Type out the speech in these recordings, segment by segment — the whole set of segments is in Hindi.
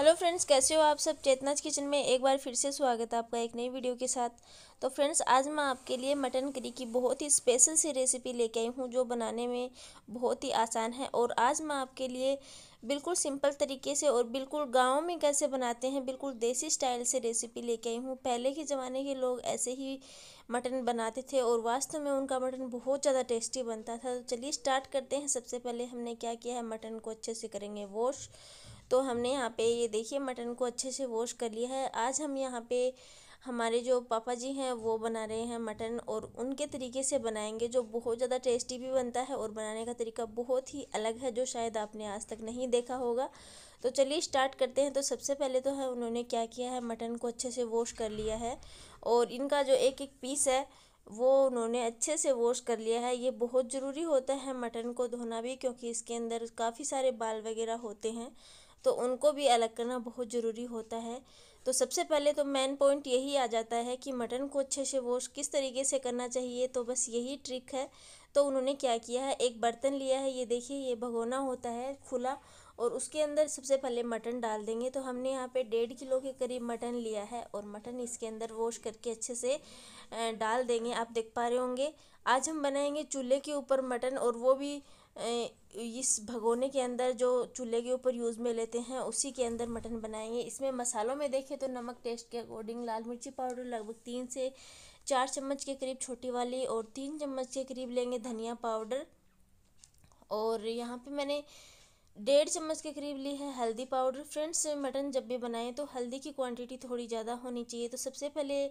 हेलो फ्रेंड्स कैसे हो आप सब चेतनाज किचन में एक बार फिर से स्वागत है आपका एक नई वीडियो के साथ तो फ्रेंड्स आज मैं आपके लिए मटन करी की बहुत ही स्पेशल सी रेसिपी लेके आई हूँ जो बनाने में बहुत ही आसान है और आज मैं आपके लिए बिल्कुल सिंपल तरीके से और बिल्कुल गाँव में कैसे बनाते हैं बिल्कुल देसी स्टाइल से रेसिपी लेके आई हूँ पहले के ज़माने के लोग ऐसे ही मटन बनाते थे और वास्तव में उनका मटन बहुत ज़्यादा टेस्टी बनता था तो चलिए स्टार्ट करते हैं सबसे पहले हमने क्या किया है मटन को अच्छे से करेंगे वॉश तो हमने यहाँ पे ये देखिए मटन को अच्छे से वॉश कर लिया है आज हम यहाँ पे हमारे जो पापा जी हैं वो बना रहे हैं मटन और उनके तरीके से बनाएंगे जो बहुत ज़्यादा टेस्टी भी बनता है और बनाने का तरीका बहुत ही अलग है जो शायद आपने आज तक नहीं देखा होगा तो चलिए स्टार्ट करते हैं तो सबसे पहले तो है उन्होंने क्या किया है मटन को अच्छे से वॉश कर लिया है और इनका जो एक एक पीस है वो उन्होंने अच्छे से वॉश कर लिया है ये बहुत ज़रूरी होता है मटन को धोना भी क्योंकि इसके अंदर काफ़ी सारे बाल वगैरह होते हैं तो उनको भी अलग करना बहुत ज़रूरी होता है तो सबसे पहले तो मेन पॉइंट यही आ जाता है कि मटन को अच्छे से वॉश किस तरीके से करना चाहिए तो बस यही ट्रिक है तो उन्होंने क्या किया है एक बर्तन लिया है ये देखिए ये भगोना होता है खुला और उसके अंदर सबसे पहले मटन डाल देंगे तो हमने यहाँ पे डेढ़ किलो के करीब मटन लिया है और मटन इसके अंदर वॉश करके अच्छे से डाल देंगे आप देख पा रहे होंगे आज हम बनाएंगे चूल्हे के ऊपर मटन और वो भी इस भगोने के अंदर जो चूल्हे के ऊपर यूज़ में लेते हैं उसी के अंदर मटन बनाएंगे इसमें मसालों में देखें तो नमक टेस्ट के अकॉर्डिंग लाल मिर्ची पाउडर लगभग तीन से चार चम्मच के करीब छोटी वाली और तीन चम्मच के करीब लेंगे धनिया पाउडर और यहाँ पे मैंने डेढ़ चम्मच के करीब ली है हल्दी पाउडर फ्रेंड्स मटन जब भी बनाएं तो हल्दी की क्वांटिटी थोड़ी ज़्यादा होनी चाहिए तो सबसे पहले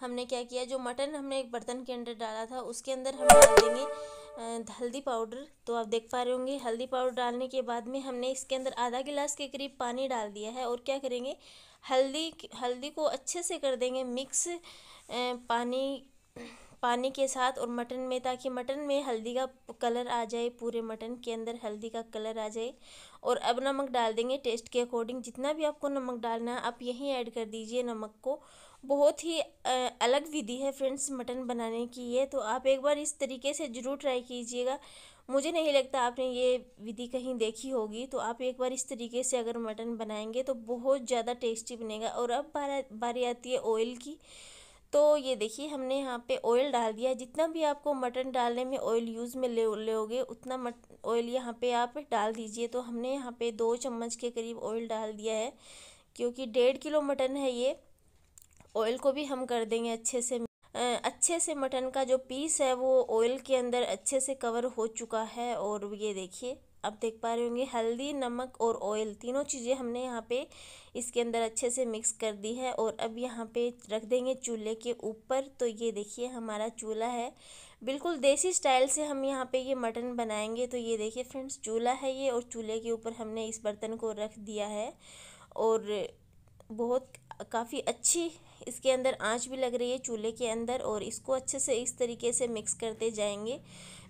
हमने क्या किया जो मटन हमने एक बर्तन के अंदर डाला था उसके अंदर हम डाल देंगे हल्दी पाउडर तो आप देख पा रहे होंगे हल्दी पाउडर डालने के बाद में हमने इसके अंदर आधा गिलास के करीब पानी डाल दिया है और क्या करेंगे हल्दी हल्दी को अच्छे से कर देंगे मिक्स पानी पानी के साथ और मटन में ताकि मटन में हल्दी का कलर आ जाए पूरे मटन के अंदर हल्दी का कलर आ जाए और अब नमक डाल देंगे टेस्ट के अकॉर्डिंग जितना भी आपको नमक डालना है आप यहीं ऐड कर दीजिए नमक को बहुत ही अलग विधि है फ्रेंड्स मटन बनाने की ये तो आप एक बार इस तरीके से ज़रूर ट्राई कीजिएगा मुझे नहीं लगता आपने ये विधि कहीं देखी होगी तो आप एक बार इस तरीके से अगर मटन बनाएंगे तो बहुत ज़्यादा टेस्टी बनेगा और अब बारी आती है ऑयल की तो ये देखिए हमने यहाँ पे ऑयल डाल दिया जितना भी आपको मटन डालने में ऑयल यूज़ में ले लोगे उतना मट ऑयल यहाँ पे आप डाल दीजिए तो हमने यहाँ पे दो चम्मच के करीब ऑयल डाल दिया है क्योंकि डेढ़ किलो मटन है ये ऑयल को भी हम कर देंगे अच्छे से अच्छे से मटन का जो पीस है वो ऑयल के अंदर अच्छे से कवर हो चुका है और ये देखिए आप देख पा रहे होंगे हल्दी नमक और ऑयल तीनों चीज़ें हमने यहाँ पे इसके अंदर अच्छे से मिक्स कर दी है और अब यहाँ पे रख देंगे चूल्हे के ऊपर तो ये देखिए हमारा चूल्हा है बिल्कुल देसी स्टाइल से हम यहाँ पे ये मटन बनाएंगे तो ये देखिए फ्रेंड्स चूल्हा है ये और चूल्हे के ऊपर हमने इस बर्तन को रख दिया है और बहुत काफ़ी अच्छी इसके अंदर आंच भी लग रही है चूल्हे के अंदर और इसको अच्छे से इस तरीके से मिक्स करते जाएंगे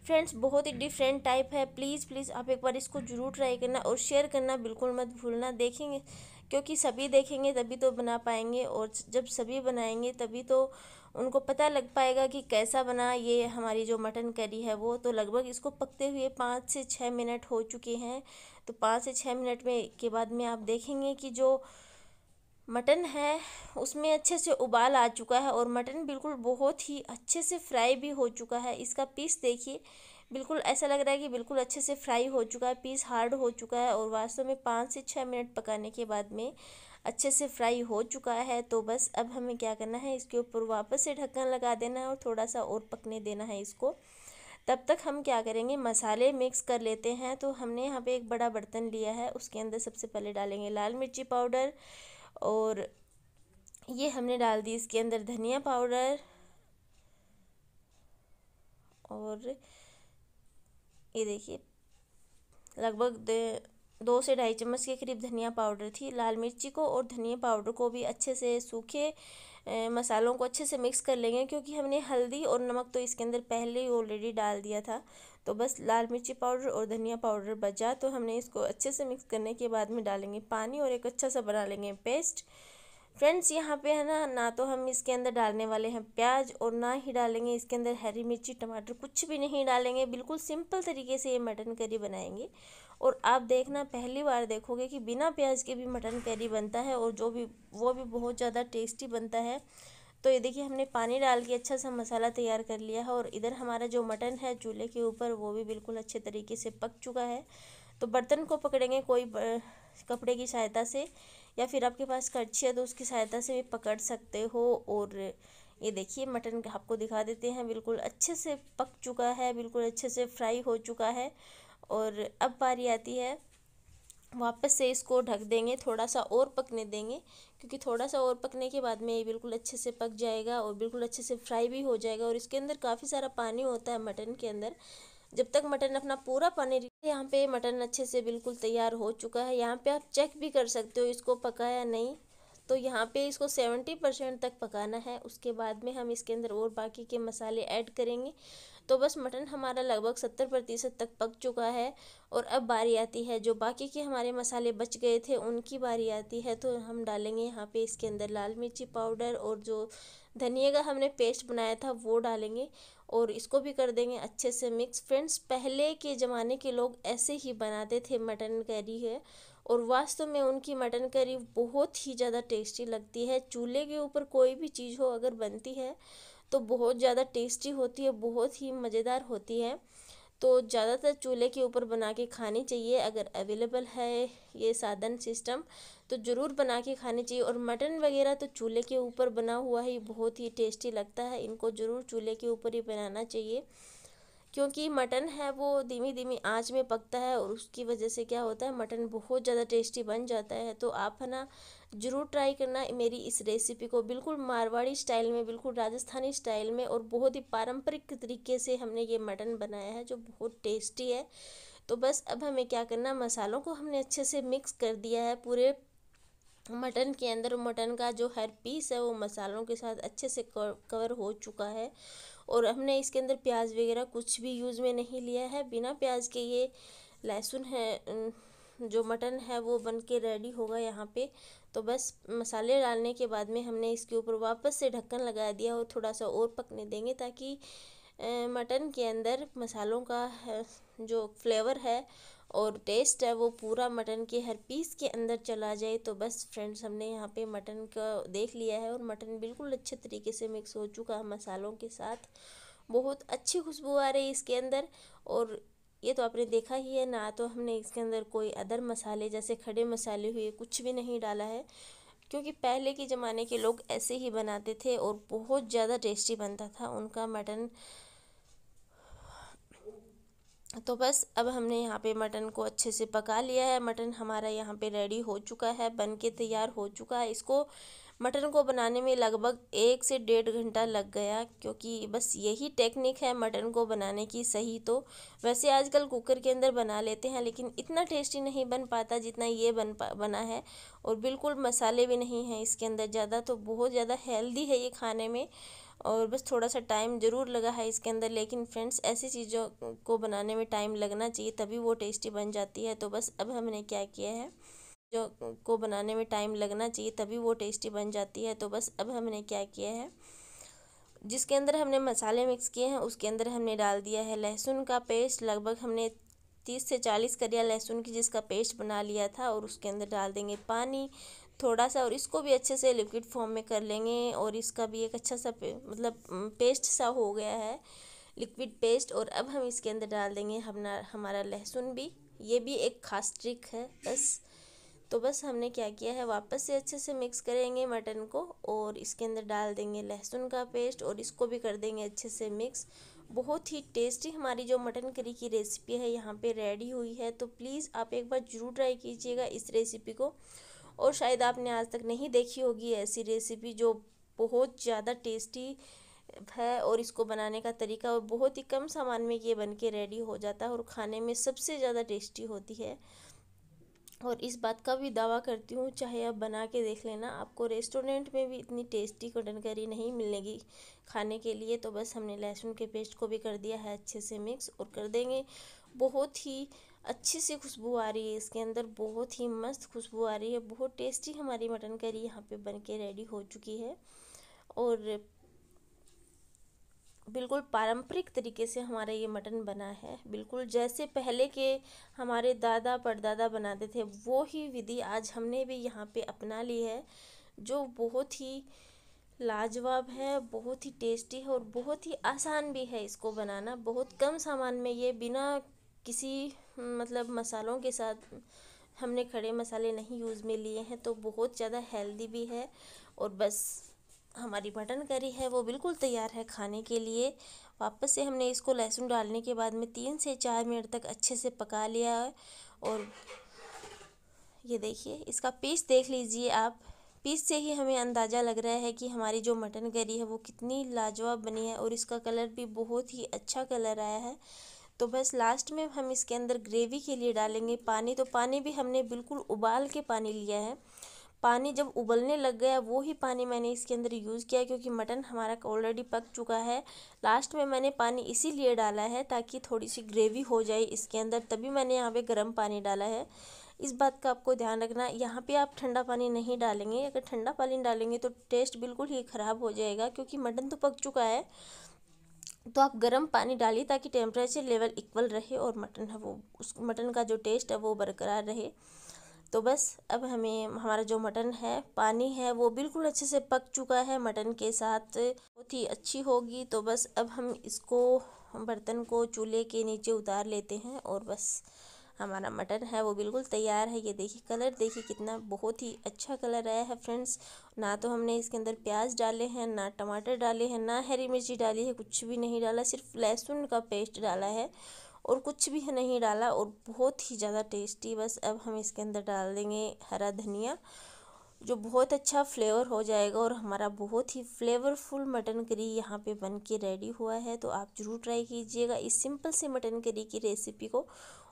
फ्रेंड्स बहुत ही डिफरेंट टाइप है प्लीज़ प्लीज़ आप एक बार इसको ज़रूर ट्राई करना और शेयर करना बिल्कुल मत भूलना देखेंगे क्योंकि सभी देखेंगे तभी तो बना पाएंगे और जब सभी बनाएंगे तभी तो उनको पता लग पाएगा कि कैसा बना ये हमारी जो मटन करी है वो तो लगभग इसको पकते हुए पाँच से छः मिनट हो चुके हैं तो पाँच से छः मिनट में के बाद में आप देखेंगे कि जो मटन है उसमें अच्छे से उबाल आ चुका है और मटन बिल्कुल बहुत ही अच्छे से फ्राई भी हो चुका है इसका पीस देखिए बिल्कुल ऐसा लग रहा है कि बिल्कुल अच्छे से फ्राई हो चुका है पीस हार्ड हो चुका है और वास्तव में पाँच से छः मिनट पकाने के बाद में अच्छे से फ्राई हो चुका है तो बस अब हमें क्या करना है इसके ऊपर वापस से ढक्कन लगा देना है और थोड़ा सा और पकने देना है इसको तब तक हम क्या करेंगे मसाले मिक्स कर लेते हैं तो हमने यहाँ पे एक बड़ा बर्तन लिया है उसके अंदर सबसे पहले डालेंगे लाल मिर्ची पाउडर और ये हमने डाल दी इसके अंदर धनिया पाउडर और ये देखिए लगभग दो से ढाई चम्मच के करीब धनिया पाउडर थी लाल मिर्ची को और धनिया पाउडर को भी अच्छे से सूखे मसालों को अच्छे से मिक्स कर लेंगे क्योंकि हमने हल्दी और नमक तो इसके अंदर पहले ही ऑलरेडी डाल दिया था तो बस लाल मिर्ची पाउडर और धनिया पाउडर बचा तो हमने इसको अच्छे से मिक्स करने के बाद में डालेंगे पानी और एक अच्छा सा बना लेंगे पेस्ट फ्रेंड्स यहाँ पे है ना ना तो हम इसके अंदर डालने वाले हैं प्याज और ना ही डालेंगे इसके अंदर हरी मिर्ची टमाटर कुछ भी नहीं डालेंगे बिल्कुल सिंपल तरीके से ये मटन करी बनाएंगे और आप देखना पहली बार देखोगे कि बिना प्याज के भी मटन करी बनता है और जो भी वो भी बहुत ज़्यादा टेस्टी बनता है तो ये देखिए हमने पानी डाल के अच्छा सा मसाला तैयार कर लिया है और इधर हमारा जो मटन है चूल्हे के ऊपर वो भी बिल्कुल अच्छे तरीके से पक चुका है तो बर्तन को पकड़ेंगे कोई कपड़े की सहायता से या फिर आपके पास कड़छी है तो उसकी सहायता से भी पकड़ सकते हो और ये देखिए मटन आपको दिखा देते हैं बिल्कुल अच्छे से पक चुका है बिल्कुल अच्छे से फ्राई हो चुका है और अब बारी आती है वापस से इसको ढक देंगे थोड़ा सा और पकने देंगे क्योंकि थोड़ा सा और पकने के बाद में ये बिल्कुल अच्छे से पक जाएगा और बिल्कुल अच्छे से फ्राई भी हो जाएगा और इसके अंदर काफ़ी सारा पानी होता है मटन के अंदर जब तक मटन अपना पूरा पानी यहाँ पे मटन अच्छे से बिल्कुल तैयार हो चुका है यहाँ पे आप चेक भी कर सकते हो इसको पकाया नहीं तो यहाँ पे इसको सेवेंटी परसेंट तक पकाना है उसके बाद में हम इसके अंदर और बाकी के मसाले ऐड करेंगे तो बस मटन हमारा लगभग सत्तर प्रतिशत तक पक चुका है और अब बारी आती है जो बाकी के हमारे मसाले बच गए थे उनकी बारी आती है तो हम डालेंगे यहाँ पे इसके अंदर लाल मिर्ची पाउडर और जो धनिया का हमने पेस्ट बनाया था वो डालेंगे और इसको भी कर देंगे अच्छे से मिक्स फ्रेंड्स पहले के ज़माने के लोग ऐसे ही बनाते थे मटन करी है और वास्तव में उनकी मटन करी बहुत ही ज़्यादा टेस्टी लगती है चूल्हे के ऊपर कोई भी चीज़ हो अगर बनती है तो बहुत ज़्यादा टेस्टी होती है बहुत ही मज़ेदार होती है तो ज़्यादातर चूल्हे के ऊपर बना के खानी चाहिए अगर अवेलेबल है ये साधन सिस्टम तो ज़रूर बना के खानी चाहिए और मटन वगैरह तो चूल्हे के ऊपर बना हुआ है ये बहुत ही टेस्टी लगता है इनको ज़रूर चूल्हे के ऊपर ही बनाना चाहिए क्योंकि मटन है वो धीमी धीमी आंच में पकता है और उसकी वजह से क्या होता है मटन बहुत ज़्यादा टेस्टी बन जाता है तो आप है ना ज़रूर ट्राई करना मेरी इस रेसिपी को बिल्कुल मारवाड़ी स्टाइल में बिल्कुल राजस्थानी स्टाइल में और बहुत ही पारंपरिक तरीके से हमने ये मटन बनाया है जो बहुत टेस्टी है तो बस अब हमें क्या करना मसालों को हमने अच्छे से मिक्स कर दिया है पूरे मटन के अंदर मटन का जो हर पीस है वो मसालों के साथ अच्छे से कवर हो चुका है और हमने इसके अंदर प्याज वगैरह कुछ भी यूज़ में नहीं लिया है बिना प्याज के ये लहसुन है जो मटन है वो बन के रेडी होगा यहाँ पे तो बस मसाले डालने के बाद में हमने इसके ऊपर वापस से ढक्कन लगा दिया और थोड़ा सा और पकने देंगे ताकि मटन के अंदर मसालों का जो फ्लेवर है और टेस्ट है वो पूरा मटन के हर पीस के अंदर चला जाए तो बस फ्रेंड्स हमने यहाँ पे मटन का देख लिया है और मटन बिल्कुल अच्छे तरीके से मिक्स हो चुका है मसालों के साथ बहुत अच्छी खुशबू आ रही है इसके अंदर और ये तो आपने देखा ही है ना तो हमने इसके अंदर कोई अदर मसाले जैसे खड़े मसाले हुए कुछ भी नहीं डाला है क्योंकि पहले के ज़माने के लोग ऐसे ही बनाते थे और बहुत ज़्यादा टेस्टी बनता था उनका मटन तो बस अब हमने यहाँ पे मटन को अच्छे से पका लिया है मटन हमारा यहाँ पे रेडी हो चुका है बन के तैयार हो चुका है इसको मटन को बनाने में लगभग एक से डेढ़ घंटा लग गया क्योंकि बस यही टेक्निक है मटन को बनाने की सही तो वैसे आजकल कुकर के अंदर बना लेते हैं लेकिन इतना टेस्टी नहीं बन पाता जितना ये बन पा बना है और बिल्कुल मसाले भी नहीं हैं इसके अंदर ज़्यादा तो बहुत ज़्यादा हेल्दी है ये खाने में और बस थोड़ा सा टाइम ज़रूर लगा है इसके अंदर लेकिन फ्रेंड्स ऐसी चीज़ों को बनाने में टाइम लगना चाहिए तभी वो टेस्टी बन जाती है तो बस अब हमने क्या किया है जो को बनाने में टाइम लगना चाहिए तभी वो टेस्टी बन जाती है तो बस अब हमने क्या किया है जिसके अंदर हमने मसाले मिक्स किए हैं उसके अंदर हमने डाल दिया है लहसुन का पेस्ट लगभग हमने तीस से चालीस करिया लहसुन की जिसका पेस्ट बना लिया था और उसके अंदर डाल देंगे पानी थोड़ा सा और इसको भी अच्छे से लिक्विड फॉर्म में कर लेंगे और इसका भी एक अच्छा सा पे, मतलब पेस्ट सा हो गया है लिक्विड पेस्ट और अब हम इसके अंदर डाल देंगे हमारा हमारा लहसुन भी ये भी एक खास ट्रिक है बस तो बस हमने क्या किया है वापस से अच्छे से मिक्स करेंगे मटन को और इसके अंदर डाल देंगे लहसुन का पेस्ट और इसको भी कर देंगे अच्छे से मिक्स बहुत ही टेस्टी हमारी जो मटन करी की रेसिपी है यहाँ पे रेडी हुई है तो प्लीज़ आप एक बार ज़रूर ट्राई कीजिएगा इस रेसिपी को और शायद आपने आज तक नहीं देखी होगी ऐसी रेसिपी जो बहुत ज़्यादा टेस्टी है और इसको बनाने का तरीका और बहुत ही कम सामान में ये बन के रेडी हो जाता है और खाने में सबसे ज़्यादा टेस्टी होती है और इस बात का भी दावा करती हूँ चाहे आप बना के देख लेना आपको रेस्टोरेंट में भी इतनी टेस्टी कटन करी नहीं मिलेगी खाने के लिए तो बस हमने लहसुन के पेस्ट को भी कर दिया है अच्छे से मिक्स और कर देंगे बहुत ही अच्छी सी खुशबू आ रही है इसके अंदर बहुत ही मस्त खुशबू आ रही है बहुत टेस्टी हमारी मटन करी यहाँ पे बन के रेडी हो चुकी है और बिल्कुल पारंपरिक तरीके से हमारा ये मटन बना है बिल्कुल जैसे पहले के हमारे दादा परदादा बनाते थे वो ही विधि आज हमने भी यहाँ पे अपना ली है जो बहुत ही लाजवाब है बहुत ही टेस्टी है और बहुत ही आसान भी है इसको बनाना बहुत कम सामान में ये बिना किसी मतलब मसालों के साथ हमने खड़े मसाले नहीं यूज़ में लिए हैं तो बहुत ज़्यादा हेल्दी भी है और बस हमारी मटन करी है वो बिल्कुल तैयार है खाने के लिए वापस से हमने इसको लहसुन डालने के बाद में तीन से चार मिनट तक अच्छे से पका लिया है और ये देखिए इसका पीस देख लीजिए आप पीस से ही हमें अंदाज़ा लग रहा है कि हमारी जो मटन करी है वो कितनी लाजवाब बनी है और इसका कलर भी बहुत ही अच्छा कलर आया है तो बस लास्ट में हम इसके अंदर ग्रेवी के लिए डालेंगे पानी तो पानी भी हमने बिल्कुल उबाल के पानी लिया है पानी जब उबलने लग गया वो ही पानी मैंने इसके अंदर यूज़ किया क्योंकि मटन हमारा ऑलरेडी पक चुका है लास्ट में मैंने पानी इसीलिए डाला है ताकि थोड़ी सी ग्रेवी हो जाए इसके अंदर तभी मैंने यहाँ पे गर्म पानी डाला है इस बात का आपको ध्यान रखना यहाँ पे आप ठंडा पानी नहीं डालेंगे अगर ठंडा पानी डालेंगे तो टेस्ट बिल्कुल ही ख़राब हो जाएगा क्योंकि मटन तो पक चुका है तो आप गर्म पानी डालिए ताकि टेम्परेचर लेवल इक्वल रहे और मटन है वो उस मटन का जो टेस्ट है वो बरकरार रहे तो बस अब हमें हमारा जो मटन है पानी है वो बिल्कुल अच्छे से पक चुका है मटन के साथ बहुत ही अच्छी होगी तो बस अब हम इसको बर्तन को चूल्हे के नीचे उतार लेते हैं और बस हमारा मटन है वो बिल्कुल तैयार है ये देखिए कलर देखिए कितना बहुत ही अच्छा कलर आया है फ्रेंड्स ना तो हमने इसके अंदर प्याज डाले हैं ना टमाटर डाले हैं ना हरी मिर्ची डाली है कुछ भी नहीं डाला सिर्फ लहसुन का पेस्ट डाला है और कुछ भी नहीं डाला और बहुत ही ज़्यादा टेस्टी बस अब हम इसके अंदर डाल देंगे हरा धनिया जो बहुत अच्छा फ्लेवर हो जाएगा और हमारा बहुत ही फ्लेवरफुल मटन करी यहाँ पे बन के रेडी हुआ है तो आप ज़रूर ट्राई कीजिएगा इस सिंपल से मटन करी की रेसिपी को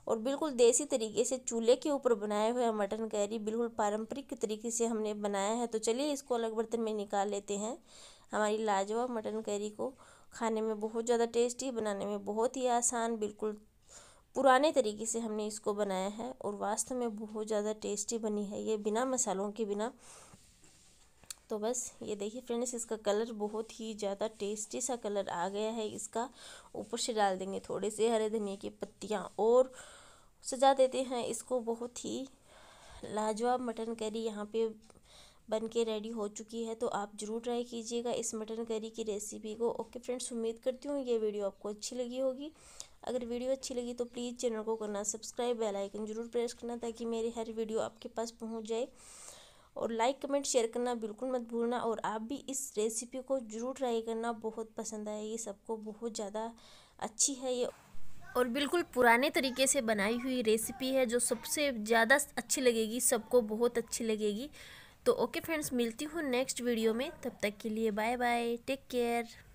और बिल्कुल देसी तरीके से चूल्हे के ऊपर बनाया हुआ मटन करी बिल्कुल पारंपरिक तरीके से हमने बनाया है तो चलिए इसको अलग बर्तन में निकाल लेते हैं हमारी लाजवाब मटन करी को खाने में बहुत ज़्यादा टेस्टी बनाने में बहुत ही आसान बिल्कुल पुराने तरीके से हमने इसको बनाया है और वास्तव में बहुत ज़्यादा टेस्टी बनी है ये बिना मसालों के बिना तो बस ये देखिए फ्रेंड्स इसका कलर बहुत ही ज़्यादा टेस्टी सा कलर आ गया है इसका ऊपर से डाल देंगे थोड़े से हरे धनिया की पत्तियाँ और सजा देते हैं इसको बहुत ही लाजवाब मटन करी यहाँ पे बन के रेडी हो चुकी है तो आप ज़रूर ट्राई कीजिएगा इस मटन करी की रेसिपी को ओके फ्रेंड्स उम्मीद करती हूँ ये वीडियो आपको अच्छी लगी होगी अगर वीडियो अच्छी लगी तो प्लीज़ चैनल को करना सब्सक्राइब बेल आइकन जरूर प्रेस करना ताकि मेरी हर वीडियो आपके पास पहुंच जाए और लाइक कमेंट शेयर करना बिल्कुल मत भूलना और आप भी इस रेसिपी को ज़रूर ट्राई करना बहुत पसंद आएगी सबको बहुत ज़्यादा अच्छी है ये और बिल्कुल पुराने तरीके से बनाई हुई रेसिपी है जो सबसे ज़्यादा अच्छी लगेगी सबको बहुत अच्छी लगेगी तो ओके फ्रेंड्स मिलती हूँ नेक्स्ट वीडियो में तब तक के लिए बाय बाय टेक केयर